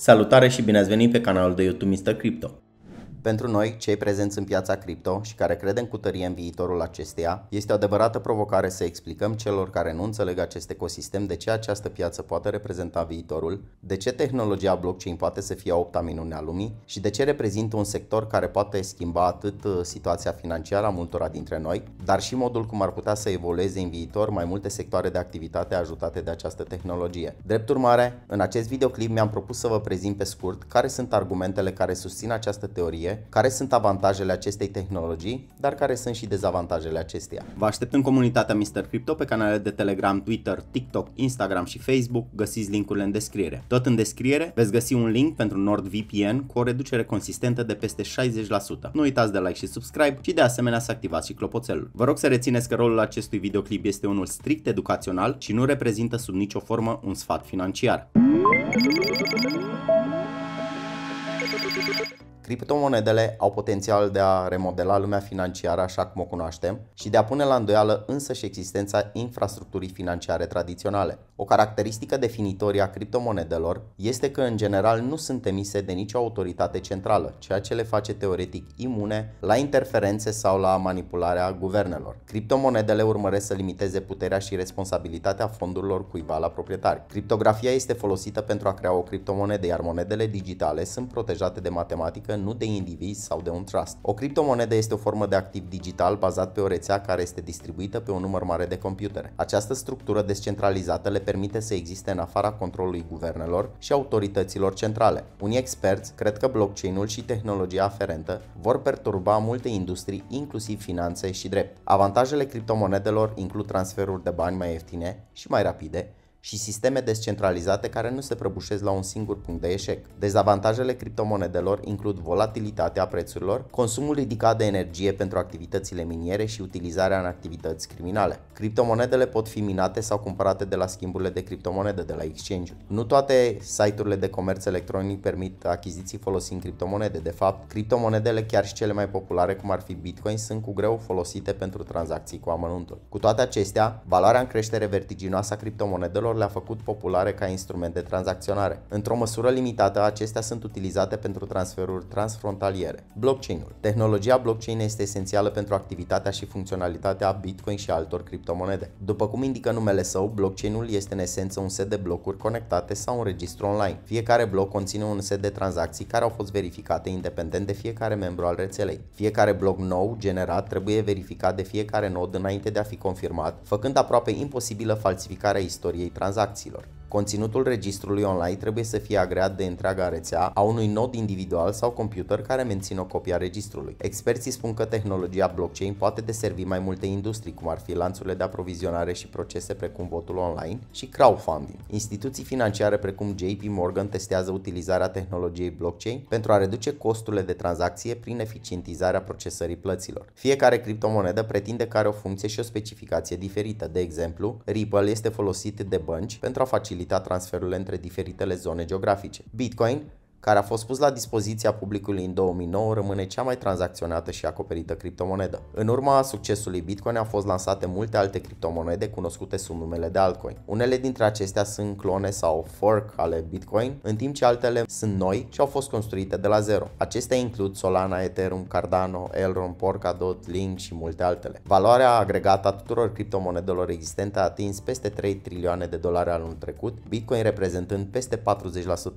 Salutare și bine ați venit pe canalul de YouTube Mr. Crypto. Pentru noi, cei prezenți în piața cripto și care credem cu tărie în viitorul acesteia, este o adevărată provocare să explicăm celor care nu înțeleg acest ecosistem de ce această piață poate reprezenta viitorul, de ce tehnologia blockchain poate să fie a opta minune a lumii și de ce reprezintă un sector care poate schimba atât uh, situația financiară a multora dintre noi, dar și modul cum ar putea să evolueze în viitor mai multe sectoare de activitate ajutate de această tehnologie. Drept urmare, în acest videoclip mi-am propus să vă prezint pe scurt care sunt argumentele care susțin această teorie care sunt avantajele acestei tehnologii, dar care sunt și dezavantajele acesteia. Vă aștept în comunitatea Mr. Crypto pe canalele de Telegram, Twitter, TikTok, Instagram și Facebook. Găsiți linkurile în descriere. Tot în descriere veți găsi un link pentru NordVPN cu o reducere consistentă de peste 60%. Nu uitați de like și subscribe și de asemenea să activați și clopoțelul. Vă rog să rețineți că rolul acestui videoclip este unul strict educațional și nu reprezintă sub nicio formă un sfat financiar. Thank you. Criptomonedele au potențial de a remodela lumea financiară așa cum o cunoaștem și de a pune la îndoială însă și existența infrastructurii financiare tradiționale. O caracteristică definitorie a criptomonedelor este că în general nu sunt emise de nicio autoritate centrală, ceea ce le face teoretic imune la interferențe sau la manipularea guvernelor. Criptomonedele urmăresc să limiteze puterea și responsabilitatea fondurilor cuiva la proprietari. Criptografia este folosită pentru a crea o criptomonedă, iar monedele digitale sunt protejate de matematică nu de indivizi sau de un trust. O criptomonedă este o formă de activ digital bazat pe o rețea care este distribuită pe un număr mare de computere. Această structură descentralizată le permite să existe în afara controlului guvernelor și autorităților centrale. Unii experți cred că blockchain-ul și tehnologia aferentă vor perturba multe industrii, inclusiv finanțe și drept. Avantajele criptomonedelor includ transferuri de bani mai ieftine și mai rapide, și sisteme descentralizate care nu se prăbușesc la un singur punct de eșec. Dezavantajele criptomonedelor includ volatilitatea prețurilor, consumul ridicat de energie pentru activitățile miniere și utilizarea în activități criminale. Criptomonedele pot fi minate sau cumpărate de la schimburile de criptomonede de la exchange -uri. Nu toate site-urile de comerț electronic permit achiziții folosind criptomonede. De fapt, criptomonedele chiar și cele mai populare, cum ar fi Bitcoin, sunt cu greu folosite pentru tranzacții cu amănuntul. Cu toate acestea, valoarea în creștere vertiginoasă a criptomonedelor bancilor le-a făcut populare ca instrument de tranzacționare. Într-o măsură limitată, acestea sunt utilizate pentru transferuri transfrontaliere. Blockchain-ul. Tehnologia blockchain este esențială pentru activitatea și funcționalitatea Bitcoin și altor criptomonede. După cum indică numele său, blockchain-ul este în esență un set de blocuri conectate sau un registru online. Fiecare bloc conține un set de tranzacții care au fost verificate independent de fiecare membru al rețelei. Fiecare bloc nou generat trebuie verificat de fiecare nod înainte de a fi confirmat, făcând aproape imposibilă falsificarea istoriei tranzacțiilor. Conținutul registrului online trebuie să fie agreat de întreaga rețea a unui nod individual sau computer care menține o copie a registrului. Experții spun că tehnologia blockchain poate deservi mai multe industrii, cum ar fi lanțurile de aprovizionare și procese precum votul online și crowdfunding. Instituții financiare precum JP Morgan testează utilizarea tehnologiei blockchain pentru a reduce costurile de tranzacție prin eficientizarea procesării plăților. Fiecare criptomonedă pretinde că are o funcție și o specificație diferită. De exemplu, Ripple este folosit de bănci pentru a facilita facilita transferurile între diferitele zone geografice. Bitcoin care a fost pus la dispoziția publicului în 2009, rămâne cea mai tranzacționată și acoperită criptomonedă. În urma succesului Bitcoin au fost lansate multe alte criptomonede cunoscute sub numele de altcoin. Unele dintre acestea sunt clone sau fork ale Bitcoin, în timp ce altele sunt noi și au fost construite de la zero. Acestea includ Solana, Ethereum, Cardano, Elrond, Polkadot, Link și multe altele. Valoarea agregată a tuturor criptomonedelor existente a atins peste 3 trilioane de dolari anul trecut, Bitcoin reprezentând peste 40%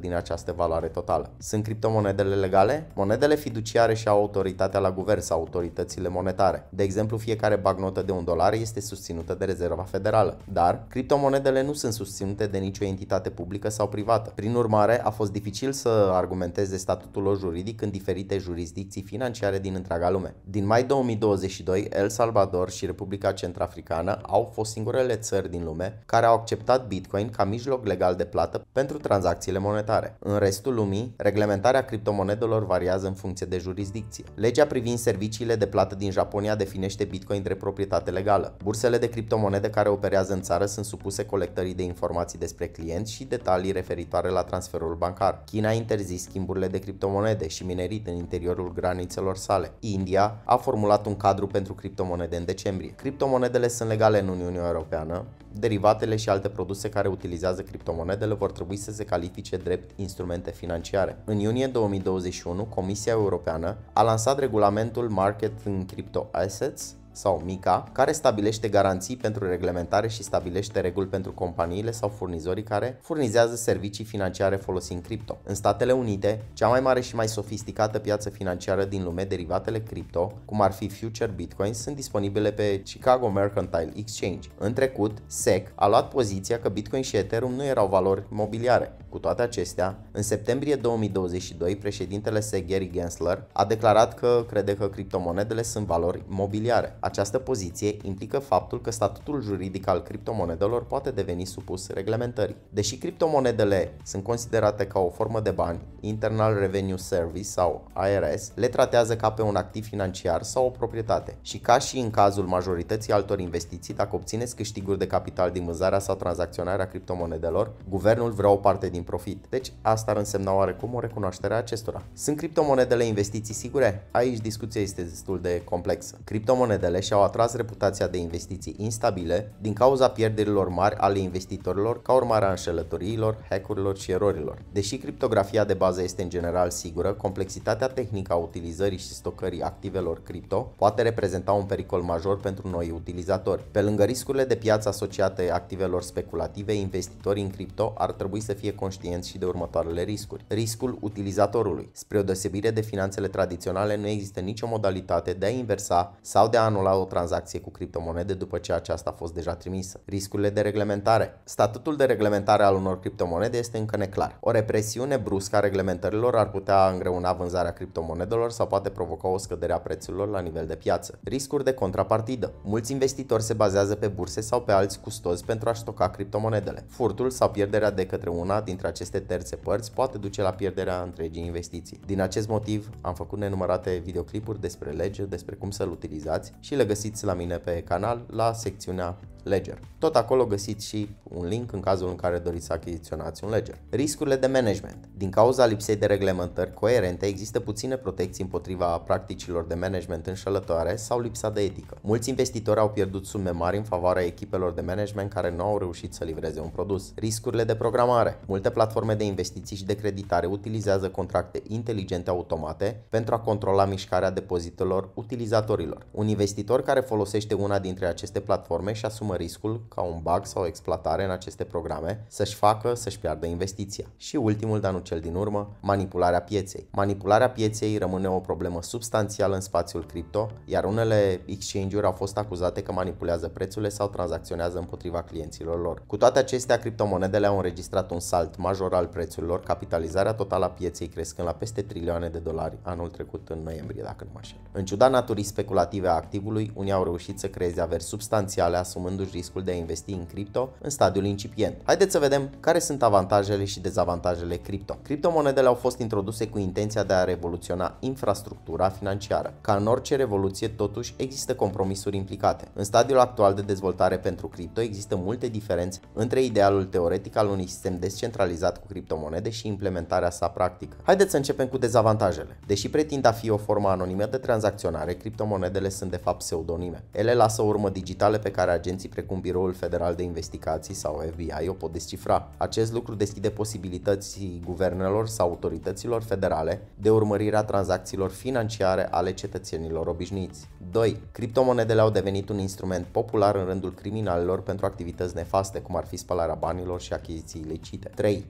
din această valoare totală totală. Sunt criptomonedele legale, monedele fiduciare și au autoritatea la guvern sau autoritățile monetare. De exemplu, fiecare bagnotă de un dolar este susținută de Rezerva Federală, dar criptomonedele nu sunt susținute de nicio entitate publică sau privată. Prin urmare, a fost dificil să argumenteze statutul lor juridic în diferite jurisdicții financiare din întreaga lume. Din mai 2022, El Salvador și Republica Centrafricană au fost singurele țări din lume care au acceptat Bitcoin ca mijloc legal de plată pentru tranzacțiile monetare. În restul lumii, 2000, reglementarea criptomonedelor variază în funcție de jurisdicție. Legea privind serviciile de plată din Japonia definește Bitcoin drept proprietate legală. Bursele de criptomonede care operează în țară sunt supuse colectării de informații despre clienți și detalii referitoare la transferul bancar. China a interzis schimburile de criptomonede și minerit în interiorul granițelor sale. India a formulat un cadru pentru criptomonede în decembrie. Criptomonedele sunt legale în Uniunea Europeană, derivatele și alte produse care utilizează criptomonedele vor trebui să se califice drept instrumente financiare financiare. În iunie 2021, Comisia Europeană a lansat regulamentul Market in Crypto Assets, sau MICA, care stabilește garanții pentru reglementare și stabilește reguli pentru companiile sau furnizorii care furnizează servicii financiare folosind cripto. În Statele Unite, cea mai mare și mai sofisticată piață financiară din lume, derivatele cripto, cum ar fi future bitcoins, sunt disponibile pe Chicago Mercantile Exchange. În trecut, SEC a luat poziția că bitcoin și Ethereum nu erau valori mobiliare, cu toate acestea, în septembrie 2022, președintele SE Gary Gensler a declarat că crede că criptomonedele sunt valori mobiliare. Această poziție implică faptul că statutul juridic al criptomonedelor poate deveni supus reglementării. Deși criptomonedele sunt considerate ca o formă de bani, Internal Revenue Service sau IRS le tratează ca pe un activ financiar sau o proprietate. Și ca și în cazul majorității altor investiții, dacă obțineți câștiguri de capital din vânzarea sau tranzacționarea criptomonedelor, guvernul vrea o parte din din profit. Deci asta ar însemna oarecum o recunoaștere a acestora. Sunt criptomonedele investiții sigure? Aici discuția este destul de complexă. Criptomonedele și-au atras reputația de investiții instabile din cauza pierderilor mari ale investitorilor ca urmare a înșelătoriilor, hackurilor și erorilor. Deși criptografia de bază este în general sigură, complexitatea tehnică a utilizării și stocării activelor cripto poate reprezenta un pericol major pentru noi utilizatori. Pe lângă riscurile de piață asociate activelor speculative, investitorii în cripto ar trebui să fie conștienți conștienți și de următoarele riscuri. Riscul utilizatorului. Spre o deosebire de finanțele tradiționale, nu există nicio modalitate de a inversa sau de a anula o tranzacție cu criptomonede după ce aceasta a fost deja trimisă. Riscurile de reglementare. Statutul de reglementare al unor criptomonede este încă neclar. O represiune bruscă a reglementărilor ar putea îngreuna vânzarea criptomonedelor sau poate provoca o scădere a prețurilor la nivel de piață. Riscuri de contrapartidă. Mulți investitori se bazează pe burse sau pe alți custozi pentru a stoca criptomonedele. Furtul sau pierderea de către una dintre dintre aceste terțe părți poate duce la pierderea întregii investiții. Din acest motiv, am făcut nenumărate videoclipuri despre lege, despre cum să-l utilizați și le găsiți la mine pe canal la secțiunea Ledger. Tot acolo găsiți și un link în cazul în care doriți să achiziționați un Ledger. Riscurile de management. Din cauza lipsei de reglementări coerente, există puține protecții împotriva practicilor de management înșelătoare sau lipsa de etică. Mulți investitori au pierdut sume mari în favoarea echipelor de management care nu au reușit să livreze un produs. Riscurile de programare. Multe platforme de investiții și de creditare utilizează contracte inteligente automate pentru a controla mișcarea depozitelor utilizatorilor. Un investitor care folosește una dintre aceste platforme și asumă asumă riscul ca un bug sau o exploatare în aceste programe să-și facă să-și piardă investiția. Și ultimul, dar nu cel din urmă, manipularea pieței. Manipularea pieței rămâne o problemă substanțială în spațiul cripto, iar unele exchange-uri au fost acuzate că manipulează prețurile sau tranzacționează împotriva clienților lor. Cu toate acestea, criptomonedele au înregistrat un salt major al prețurilor, capitalizarea totală a pieței crescând la peste trilioane de dolari anul trecut în noiembrie, dacă nu mă așa. În ciuda naturii speculative a activului, unii au reușit să creeze averi substanțiale asumându reduci riscul de a investi în cripto în stadiul incipient. Haideți să vedem care sunt avantajele și dezavantajele cripto. Criptomonedele au fost introduse cu intenția de a revoluționa infrastructura financiară. Ca în orice revoluție, totuși, există compromisuri implicate. În stadiul actual de dezvoltare pentru cripto există multe diferențe între idealul teoretic al unui sistem descentralizat cu criptomonede și implementarea sa practică. Haideți să începem cu dezavantajele. Deși pretind a fi o formă anonimă de tranzacționare, criptomonedele sunt de fapt pseudonime. Ele lasă urmă digitale pe care agenții precum Biroul Federal de Investigații sau FBI o pot descifra. Acest lucru deschide posibilități guvernelor sau autorităților federale de urmărirea tranzacțiilor financiare ale cetățenilor obișnuiți. 2. Criptomonedele au devenit un instrument popular în rândul criminalilor pentru activități nefaste, cum ar fi spalarea banilor și achiziții ilicite. 3.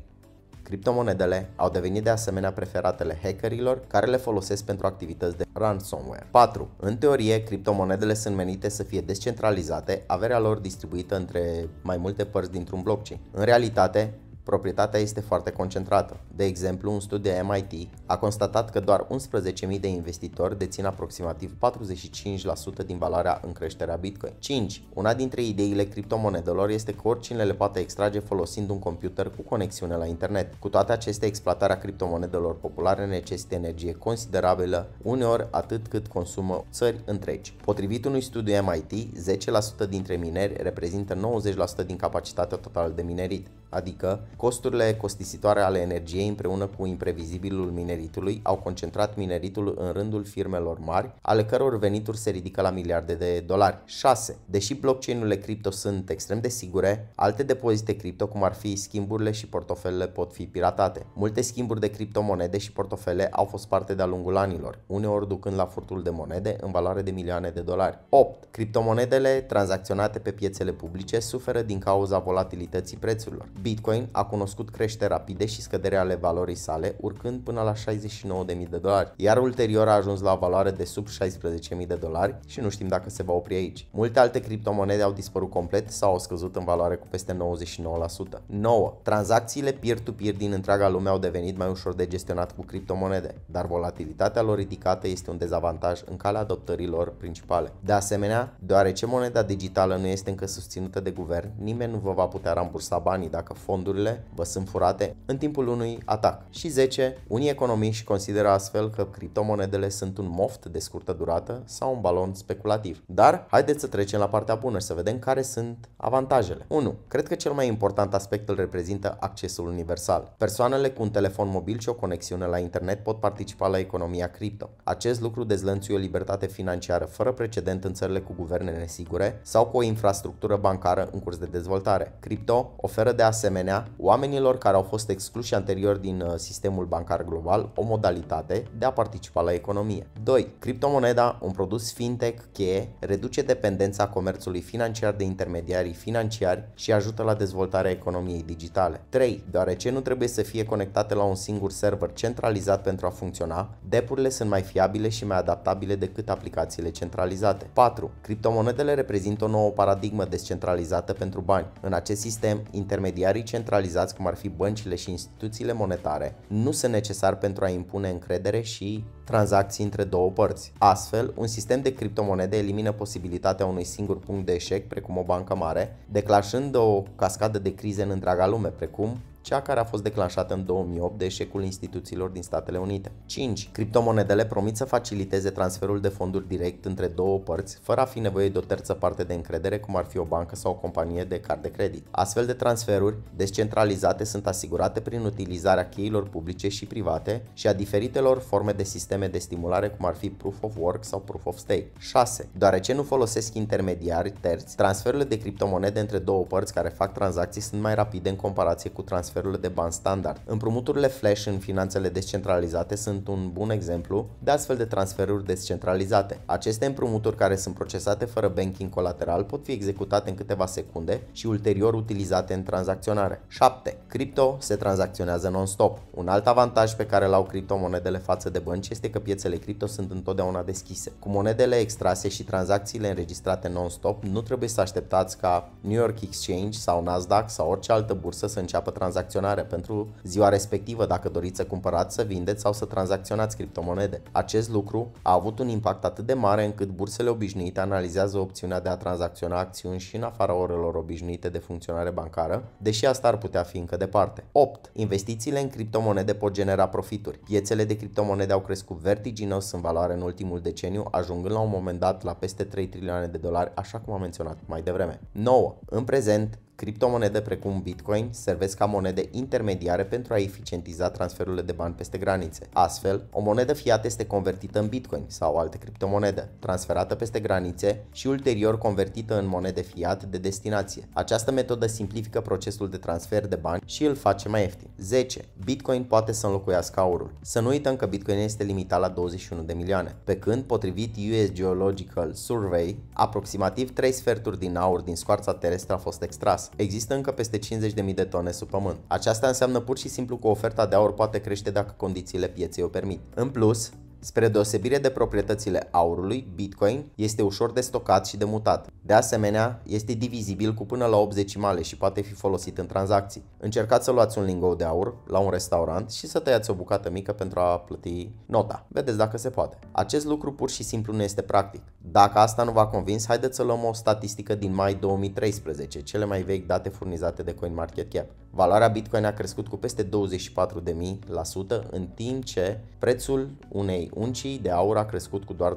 Criptomonedele au devenit de asemenea preferatele hackerilor care le folosesc pentru activități de ransomware. 4. În teorie, criptomonedele sunt menite să fie descentralizate, averea lor distribuită între mai multe părți dintr-un blockchain. În realitate, proprietatea este foarte concentrată. De exemplu, un studiu de MIT a constatat că doar 11.000 de investitori dețin aproximativ 45% din valoarea în creșterea Bitcoin. 5. Una dintre ideile criptomonedelor este că oricine le poate extrage folosind un computer cu conexiune la internet. Cu toate acestea, exploatarea criptomonedelor populare necesită energie considerabilă, uneori atât cât consumă țări întregi. Potrivit unui studiu MIT, 10% dintre mineri reprezintă 90% din capacitatea totală de minerit adică costurile costisitoare ale energiei împreună cu imprevizibilul mineritului au concentrat mineritul în rândul firmelor mari, ale căror venituri se ridică la miliarde de dolari. 6. Deși blockchain-urile cripto sunt extrem de sigure, alte depozite cripto, cum ar fi schimburile și portofelele, pot fi piratate. Multe schimburi de criptomonede și portofele au fost parte de-a lungul anilor, uneori ducând la furtul de monede în valoare de milioane de dolari. 8. Criptomonedele tranzacționate pe piețele publice suferă din cauza volatilității prețurilor. Bitcoin a cunoscut creșteri rapide și scădere ale valorii sale, urcând până la 69.000 de dolari, iar ulterior a ajuns la valoare de sub 16.000 de dolari și nu știm dacă se va opri aici. Multe alte criptomonede au dispărut complet sau au scăzut în valoare cu peste 99%. 9. Tranzacțiile peer-to-peer din întreaga lume au devenit mai ușor de gestionat cu criptomonede, dar volatilitatea lor ridicată este un dezavantaj în calea adoptării lor principale. De asemenea, deoarece moneda digitală nu este încă susținută de guvern, nimeni nu vă va putea rambursa banii dacă dacă fondurile vă sunt furate în timpul unui atac. Și 10. Unii economiști consideră astfel că criptomonedele sunt un moft de scurtă durată sau un balon speculativ. Dar haideți să trecem la partea bună și să vedem care sunt avantajele. 1. Cred că cel mai important aspect îl reprezintă accesul universal. Persoanele cu un telefon mobil și o conexiune la internet pot participa la economia cripto. Acest lucru dezlănțuie o libertate financiară fără precedent în țările cu guverne nesigure sau cu o infrastructură bancară în curs de dezvoltare. Cripto oferă de asemenea asemenea oamenilor care au fost excluși anterior din uh, sistemul bancar global o modalitate de a participa la economie. 2. Criptomoneda, un produs fintech cheie, reduce dependența comerțului financiar de intermediarii financiari și ajută la dezvoltarea economiei digitale. 3. Deoarece nu trebuie să fie conectate la un singur server centralizat pentru a funcționa, depurile sunt mai fiabile și mai adaptabile decât aplicațiile centralizate. 4. Criptomonedele reprezintă o nouă paradigmă descentralizată pentru bani. În acest sistem, intermediarii intermediarii centralizați, cum ar fi băncile și instituțiile monetare, nu sunt necesari pentru a impune încredere și tranzacții între două părți. Astfel, un sistem de criptomonede elimină posibilitatea unui singur punct de eșec, precum o bancă mare, declanșând o cascadă de crize în întreaga lume, precum cea care a fost declanșată în 2008 de eșecul instituțiilor din Statele Unite. 5. Criptomonedele promit să faciliteze transferul de fonduri direct între două părți, fără a fi nevoie de o terță parte de încredere, cum ar fi o bancă sau o companie de card de credit. Astfel de transferuri descentralizate sunt asigurate prin utilizarea cheilor publice și private și a diferitelor forme de sisteme de stimulare, cum ar fi Proof of Work sau Proof of Stake. 6. Deoarece nu folosesc intermediari terți, transferurile de criptomonede între două părți care fac tranzacții sunt mai rapide în comparație cu transferurile transferurile de bani standard. Împrumuturile flash în finanțele descentralizate sunt un bun exemplu de astfel de transferuri descentralizate. Aceste împrumuturi care sunt procesate fără banking colateral pot fi executate în câteva secunde și ulterior utilizate în tranzacționare. 7. Cripto se tranzacționează non-stop. Un alt avantaj pe care l-au criptomonedele față de bănci este că piețele cripto sunt întotdeauna deschise. Cu monedele extrase și tranzacțiile înregistrate non-stop, nu trebuie să așteptați ca New York Exchange sau Nasdaq sau orice altă bursă să înceapă tranzacționarea tranzacționare pentru ziua respectivă dacă doriți să cumpărați, să vindeți sau să tranzacționați criptomonede. Acest lucru a avut un impact atât de mare încât bursele obișnuite analizează opțiunea de a tranzacționa acțiuni și în afara orelor obișnuite de funcționare bancară, deși asta ar putea fi încă departe. 8. Investițiile în criptomonede pot genera profituri. Piețele de criptomonede au crescut vertiginos în valoare în ultimul deceniu, ajungând la un moment dat la peste 3 trilioane de dolari, așa cum am menționat mai devreme. 9. În prezent, Criptomonede precum Bitcoin servesc ca monede intermediare pentru a eficientiza transferurile de bani peste granițe. Astfel, o monedă fiat este convertită în Bitcoin sau alte criptomonede, transferată peste granițe și ulterior convertită în monede fiat de destinație. Această metodă simplifică procesul de transfer de bani și îl face mai ieftin. 10. Bitcoin poate să înlocuiască aurul. Să nu uităm că Bitcoin este limitat la 21 de milioane, pe când, potrivit US Geological Survey, aproximativ 3 sferturi din aur din scoarța terestră a fost extras, există încă peste 50.000 de tone sub pământ. Aceasta înseamnă pur și simplu că oferta de aur poate crește dacă condițiile pieței o permit. În plus, Spre deosebire de proprietățile aurului, Bitcoin este ușor de stocat și de mutat. De asemenea, este divizibil cu până la 8 decimale și poate fi folosit în tranzacții. Încercați să luați un lingou de aur la un restaurant și să tăiați o bucată mică pentru a plăti nota. Vedeți dacă se poate. Acest lucru pur și simplu nu este practic. Dacă asta nu v-a convins, haideți să luăm o statistică din mai 2013, cele mai vechi date furnizate de CoinMarketCap. Valoarea Bitcoin a crescut cu peste 24.000% în timp ce prețul unei uncii de aur a crescut cu doar 25%.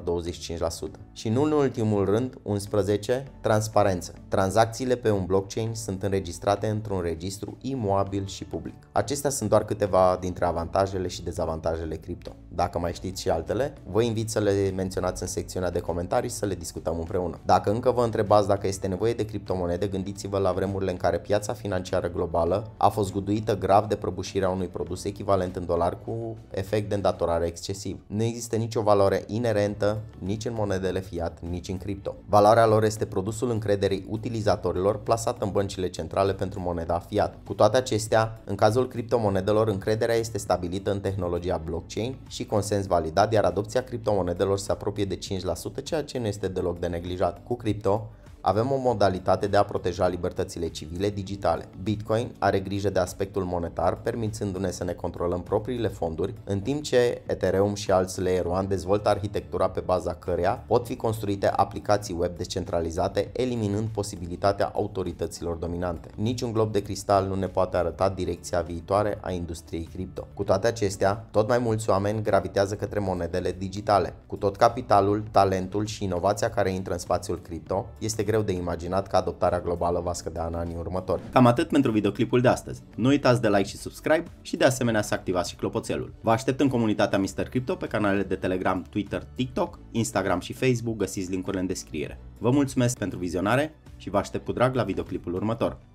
Și nu în ultimul rând, 11, transparență. Tranzacțiile pe un blockchain sunt înregistrate într-un registru imobil și public. Acestea sunt doar câteva dintre avantajele și dezavantajele cripto. Dacă mai știți și altele, vă invit să le menționați în secțiunea de comentarii și să le discutăm împreună. Dacă încă vă întrebați dacă este nevoie de criptomonede, gândiți-vă la vremurile în care piața financiară globală a fost guduită grav de prăbușirea unui produs echivalent în dolar cu efect de îndatorare excesiv. Nu există nicio valoare inerentă nici în monedele fiat, nici în cripto. Valoarea lor este produsul încrederii utilizatorilor plasat în băncile centrale pentru moneda fiat. Cu toate acestea, în cazul criptomonedelor, încrederea este stabilită în tehnologia blockchain și consens validat, iar adopția criptomonedelor se apropie de 5%, ceea ce nu este deloc de neglijat. Cu cripto, avem o modalitate de a proteja libertățile civile digitale. Bitcoin are grijă de aspectul monetar, permițându-ne să ne controlăm propriile fonduri, în timp ce Ethereum și alți Layer 1 dezvoltă arhitectura pe baza căreia pot fi construite aplicații web decentralizate, eliminând posibilitatea autorităților dominante. Niciun glob de cristal nu ne poate arăta direcția viitoare a industriei cripto. Cu toate acestea, tot mai mulți oameni gravitează către monedele digitale. Cu tot capitalul, talentul și inovația care intră în spațiul cripto, este greu greu de imaginat că adoptarea globală va scădea în anii următori. Cam atât pentru videoclipul de astăzi. Nu uitați de like și subscribe și de asemenea să activați și clopoțelul. Vă aștept în comunitatea Mr. Crypto pe canalele de Telegram, Twitter, TikTok, Instagram și Facebook, găsiți linkurile în descriere. Vă mulțumesc pentru vizionare și vă aștept cu drag la videoclipul următor.